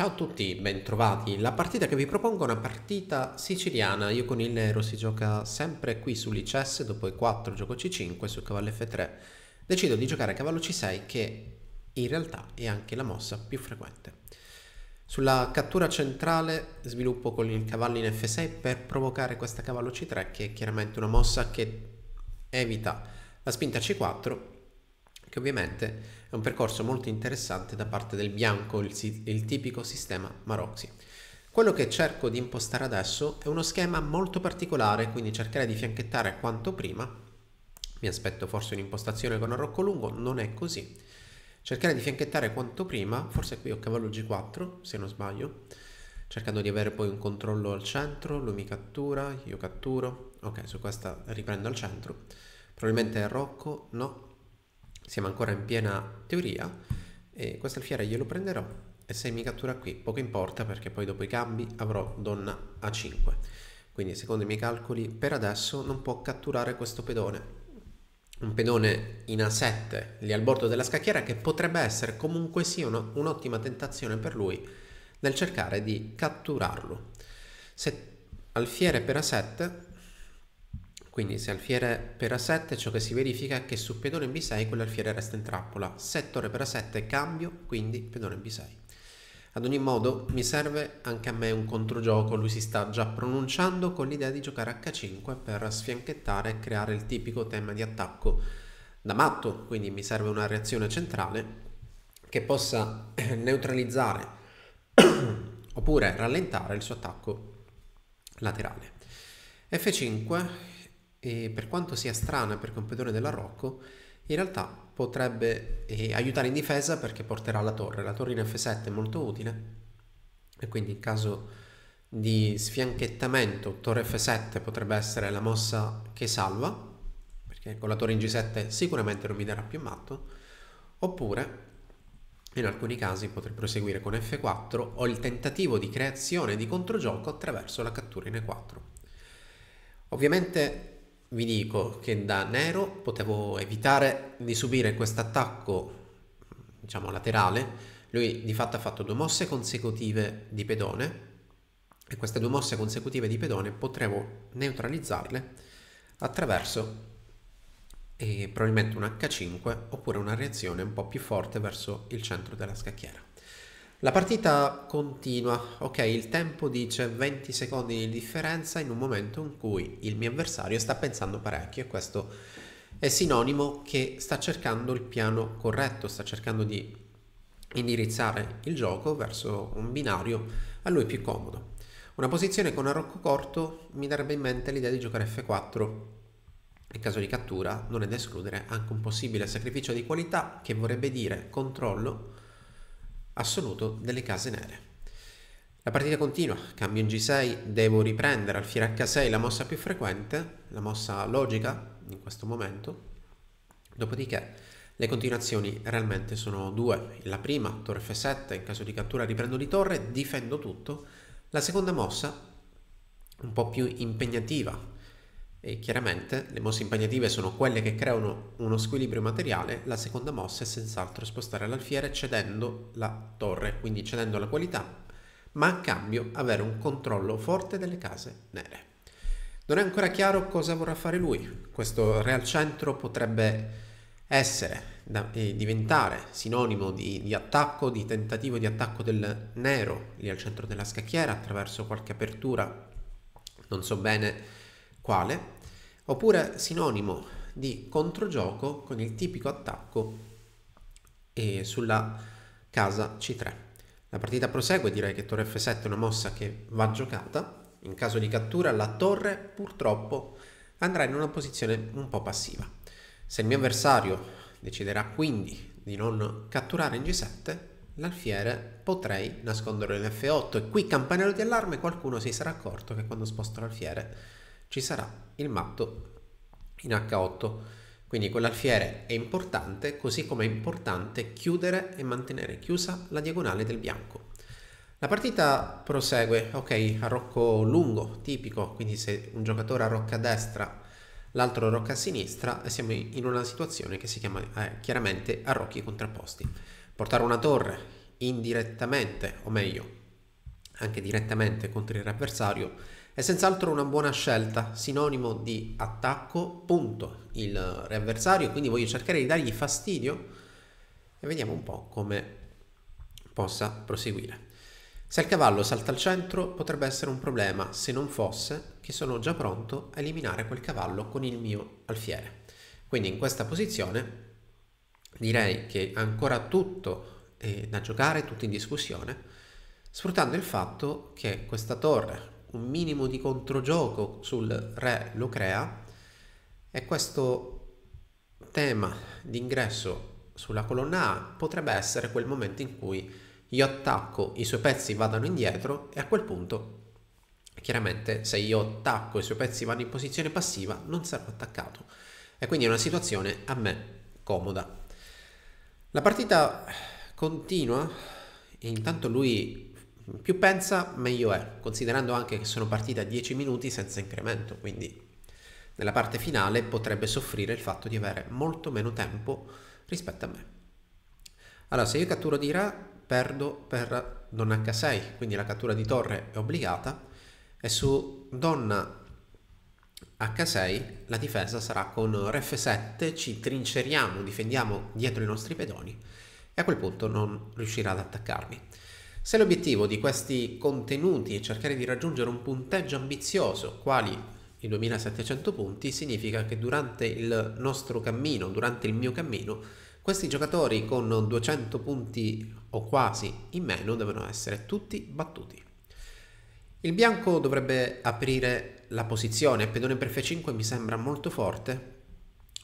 Ciao a tutti, bentrovati. La partita che vi propongo è una partita siciliana. Io con il nero si gioca sempre qui sull'ICS, dopo E4 gioco C5, sul cavallo F3. Decido di giocare a cavallo C6 che in realtà è anche la mossa più frequente. Sulla cattura centrale sviluppo con il cavallo in F6 per provocare questa cavallo C3 che è chiaramente una mossa che evita la spinta C4 che ovviamente è un percorso molto interessante da parte del bianco, il, si- il tipico sistema Maroxy. Quello che cerco di impostare adesso è uno schema molto particolare, quindi cercherei di fianchettare quanto prima. Mi aspetto forse un'impostazione con un rocco lungo, non è così. Cercherei di fianchettare quanto prima, forse qui ho cavallo G4, se non sbaglio, cercando di avere poi un controllo al centro, lui mi cattura, io catturo, ok, su questa riprendo al centro. Probabilmente rocco, no, siamo ancora in piena teoria e questo alfiere glielo prenderò e se mi cattura qui poco importa perché poi dopo i cambi avrò donna a5. Quindi secondo i miei calcoli per adesso non può catturare questo pedone. Un pedone in A7 lì al bordo della scacchiera che potrebbe essere comunque sia un'ottima tentazione per lui nel cercare di catturarlo. Se alfiere per A7 quindi se alfiere per A7 ciò che si verifica è che su pedone B6 quell'alfiere resta in trappola. Se torre per A7 cambio, quindi pedone B6. Ad ogni modo mi serve anche a me un controgioco, lui si sta già pronunciando con l'idea di giocare H5 per sfianchettare e creare il tipico tema di attacco da matto, quindi mi serve una reazione centrale che possa neutralizzare oppure rallentare il suo attacco laterale. F5 e per quanto sia strana per competitore della Rocco, in realtà potrebbe eh, aiutare in difesa perché porterà la torre. La torre in F7 è molto utile e quindi in caso di sfianchettamento torre F7 potrebbe essere la mossa che salva, perché con la torre in G7 sicuramente non mi darà più matto, oppure in alcuni casi potrei proseguire con F4 o il tentativo di creazione di controgioco attraverso la cattura in E4. Ovviamente vi dico che da nero potevo evitare di subire questo attacco diciamo laterale lui di fatto ha fatto due mosse consecutive di pedone e queste due mosse consecutive di pedone potremo neutralizzarle attraverso eh, probabilmente un H5 oppure una reazione un po' più forte verso il centro della scacchiera la partita continua, ok il tempo dice 20 secondi di differenza in un momento in cui il mio avversario sta pensando parecchio e questo è sinonimo che sta cercando il piano corretto, sta cercando di indirizzare il gioco verso un binario a lui più comodo. Una posizione con arrocco corto mi darebbe in mente l'idea di giocare F4. In caso di cattura non è da escludere anche un possibile sacrificio di qualità che vorrebbe dire controllo assoluto delle case nere. La partita continua, cambio in G6, devo riprendere alfiere H6 la mossa più frequente, la mossa logica in questo momento, dopodiché le continuazioni realmente sono due, la prima torre F7, in caso di cattura riprendo di torre, difendo tutto, la seconda mossa un po' più impegnativa, e chiaramente le mosse impegnative sono quelle che creano uno squilibrio materiale, la seconda mossa è senz'altro spostare l'alfiere cedendo la torre, quindi cedendo la qualità, ma a cambio avere un controllo forte delle case nere. Non è ancora chiaro cosa vorrà fare lui, questo Real Centro potrebbe essere da, e diventare sinonimo di, di attacco, di tentativo di attacco del nero lì al centro della scacchiera attraverso qualche apertura, non so bene quale, oppure sinonimo di controgioco con il tipico attacco eh, sulla casa C3. La partita prosegue, direi che torre F7 è una mossa che va giocata, in caso di cattura la torre purtroppo andrà in una posizione un po' passiva. Se il mio avversario deciderà quindi di non catturare in G7, l'alfiere potrei nasconderlo in F8 e qui campanello di allarme qualcuno si sarà accorto che quando sposto l'alfiere ci sarà il matto in H8. Quindi con l'alfiere è importante, così come è importante chiudere e mantenere chiusa la diagonale del bianco. La partita prosegue, ok, arrocco lungo, tipico, quindi se un giocatore arrocca a destra, l'altro arrocca a sinistra, siamo in una situazione che si chiama eh, chiaramente arrocchi contrapposti. Portare una torre indirettamente, o meglio, anche direttamente contro il avversario, è senz'altro una buona scelta, sinonimo di attacco, punto, il re avversario, quindi voglio cercare di dargli fastidio e vediamo un po' come possa proseguire. Se il cavallo salta al centro potrebbe essere un problema, se non fosse che sono già pronto a eliminare quel cavallo con il mio alfiere. Quindi in questa posizione direi che ancora tutto è eh, da giocare, tutto in discussione, sfruttando il fatto che questa torre un minimo di controgioco sul re lo crea e questo tema d'ingresso sulla colonna A potrebbe essere quel momento in cui io attacco, i suoi pezzi vadano indietro e a quel punto chiaramente se io attacco i suoi pezzi vanno in posizione passiva non sarò attaccato e quindi è una situazione a me comoda. La partita continua, intanto lui più pensa meglio è, considerando anche che sono partita 10 minuti senza incremento, quindi nella parte finale potrebbe soffrire il fatto di avere molto meno tempo rispetto a me. Allora, se io catturo di re, perdo per donna h6, quindi la cattura di torre è obbligata, e su donna h6 la difesa sarà con re f7, ci trinceriamo, difendiamo dietro i nostri pedoni, e a quel punto non riuscirà ad attaccarmi. Se l'obiettivo di questi contenuti è cercare di raggiungere un punteggio ambizioso, quali i 2700 punti, significa che durante il nostro cammino, durante il mio cammino, questi giocatori con 200 punti o quasi in meno devono essere tutti battuti. Il bianco dovrebbe aprire la posizione, pedone per F5 mi sembra molto forte,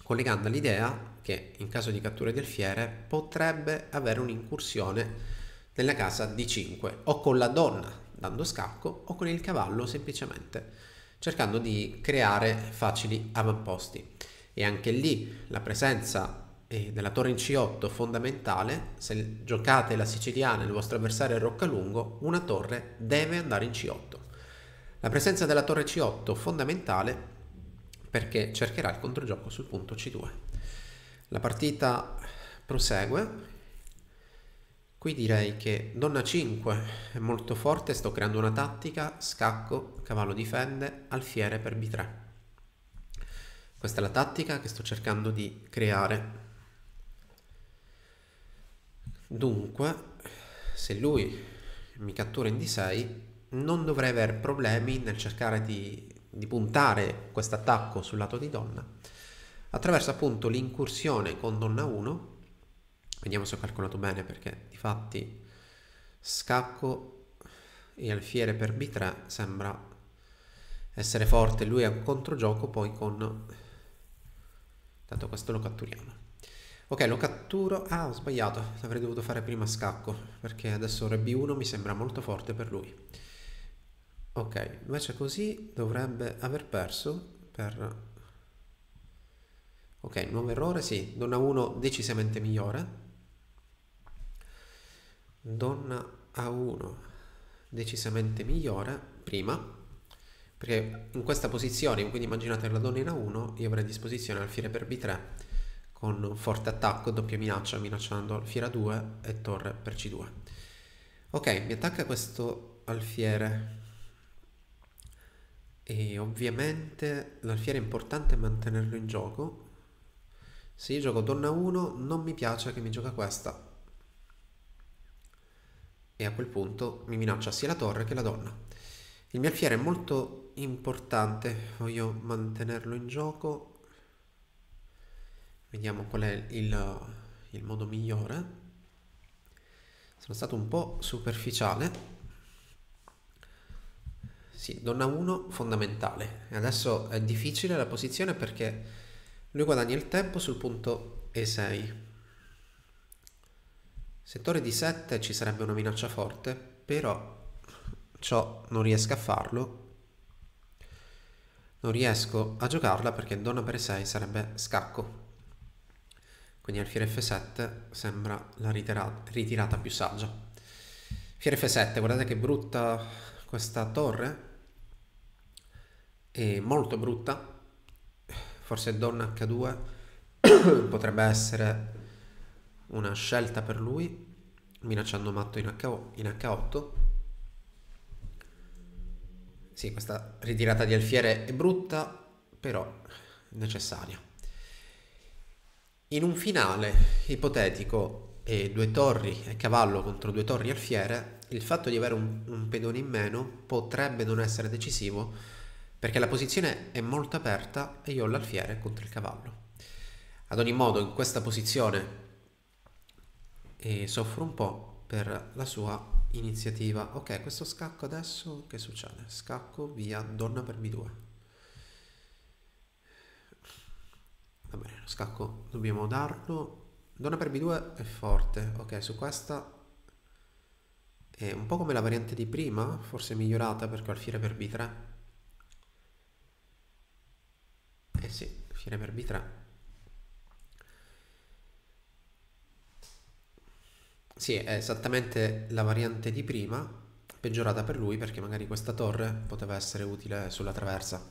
collegando all'idea che in caso di cattura di alfiere potrebbe avere un'incursione nella casa d 5 o con la donna dando scacco o con il cavallo semplicemente cercando di creare facili avamposti e anche lì la presenza eh, della torre in C8 fondamentale se giocate la siciliana e il vostro avversario è Roccalungo una torre deve andare in C8 la presenza della torre C8 fondamentale perché cercherà il controgioco sul punto C2 la partita prosegue Qui direi che donna 5 è molto forte, sto creando una tattica, scacco, cavallo difende, alfiere per b3. Questa è la tattica che sto cercando di creare. Dunque, se lui mi cattura in d6, non dovrei avere problemi nel cercare di, di puntare questo attacco sul lato di donna attraverso appunto l'incursione con donna 1 Vediamo se ho calcolato bene perché di fatti scacco e alfiere per b3 sembra essere forte lui ha un controgioco poi con tanto questo lo catturiamo ok lo catturo ah ho sbagliato l'avrei dovuto fare prima scacco perché adesso re b1 mi sembra molto forte per lui ok invece così dovrebbe aver perso per ok nuovo errore sì donna 1 decisamente migliore donna a 1 decisamente migliore prima perché in questa posizione quindi immaginate la donna in A1 io avrei a disposizione alfiere per B3 con forte attacco doppia minaccia minacciando alfiere A2 e torre per C2 ok mi attacca questo alfiere e ovviamente l'alfiere è importante mantenerlo in gioco se io gioco donna 1 non mi piace che mi gioca questa e a quel punto mi minaccia sia la torre che la donna. Il mio alfiere è molto importante, voglio mantenerlo in gioco. Vediamo qual è il, il modo migliore. Sono stato un po' superficiale. Sì, donna 1 fondamentale. E adesso è difficile la posizione perché lui guadagna il tempo sul punto E6. Settore di 7 ci sarebbe una minaccia forte, però ciò non riesco a farlo. Non riesco a giocarla perché donna per 6 sarebbe scacco. Quindi alfiere F7 sembra la ritirata, ritirata più saggia. Alfiere F7, guardate che brutta questa torre. È molto brutta. Forse donna H2 potrebbe essere una scelta per lui, minacciando Matto in, H- in H8. Sì, questa ritirata di alfiere è brutta, però necessaria. In un finale ipotetico e due torri e cavallo contro due torri alfiere, il fatto di avere un, un pedone in meno potrebbe non essere decisivo perché la posizione è molto aperta e io ho l'alfiere contro il cavallo. Ad ogni modo, in questa posizione e soffro un po' per la sua iniziativa. Ok, questo scacco adesso che succede? Scacco via donna per b2. Va bene, lo scacco dobbiamo darlo. Donna per b2 è forte. Ok, su questa è un po' come la variante di prima, forse migliorata perché ho il fiere per b3. Eh sì, fiere per b3 Sì, è esattamente la variante di prima, peggiorata per lui perché magari questa torre poteva essere utile sulla traversa.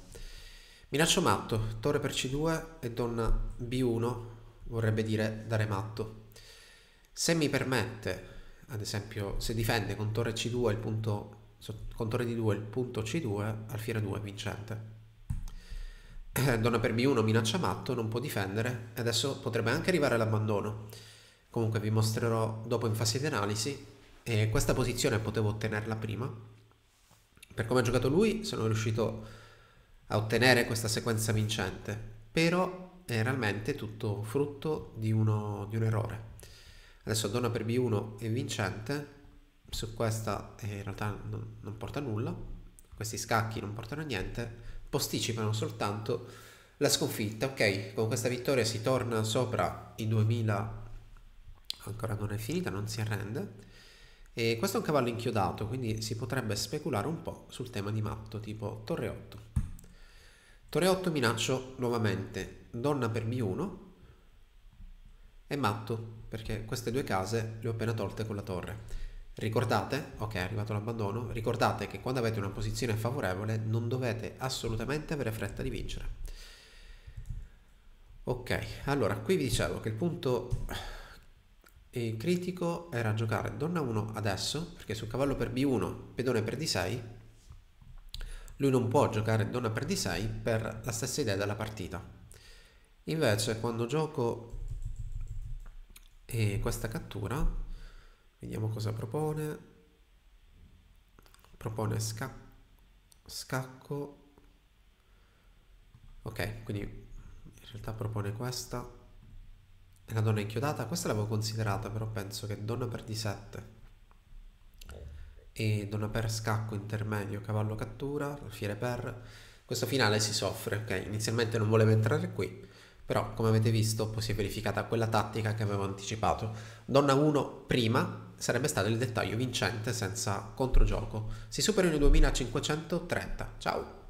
Minaccio matto, torre per C2 e donna B1 vorrebbe dire dare matto. Se mi permette, ad esempio, se difende con torre C2 il punto con torre D2 il punto C2, alfiere 2 vincente. Eh, donna per B1 minaccia matto, non può difendere e adesso potrebbe anche arrivare all'abbandono comunque vi mostrerò dopo in fase di analisi e questa posizione potevo ottenerla prima per come ha giocato lui sono riuscito a ottenere questa sequenza vincente però è realmente tutto frutto di, uno, di un errore adesso donna per b1 è vincente su questa eh, in realtà non, non porta nulla questi scacchi non portano a niente posticipano soltanto la sconfitta ok con questa vittoria si torna sopra i 2000 ancora non è finita, non si arrende. E questo è un cavallo inchiodato, quindi si potrebbe speculare un po' sul tema di matto, tipo torre 8. Torre 8 minaccio nuovamente donna per b1 e matto, perché queste due case le ho appena tolte con la torre. Ricordate, ok è arrivato l'abbandono, ricordate che quando avete una posizione favorevole non dovete assolutamente avere fretta di vincere. Ok, allora qui vi dicevo che il punto e critico era giocare donna 1 adesso, perché su cavallo per b1, pedone per d6, lui non può giocare donna per d6 per la stessa idea della partita. Invece quando gioco eh, questa cattura, vediamo cosa propone, propone sca scacco, ok, quindi in realtà propone questa, la donna inchiodata, questa l'avevo considerata, però penso che donna per D7 e donna per scacco intermedio, cavallo cattura, alfiere per. Questo finale si soffre, ok? Inizialmente non voleva entrare qui, però come avete visto poi si è verificata quella tattica che avevo anticipato. Donna 1 prima sarebbe stato il dettaglio vincente senza controgioco. Si superano i 2530. Ciao!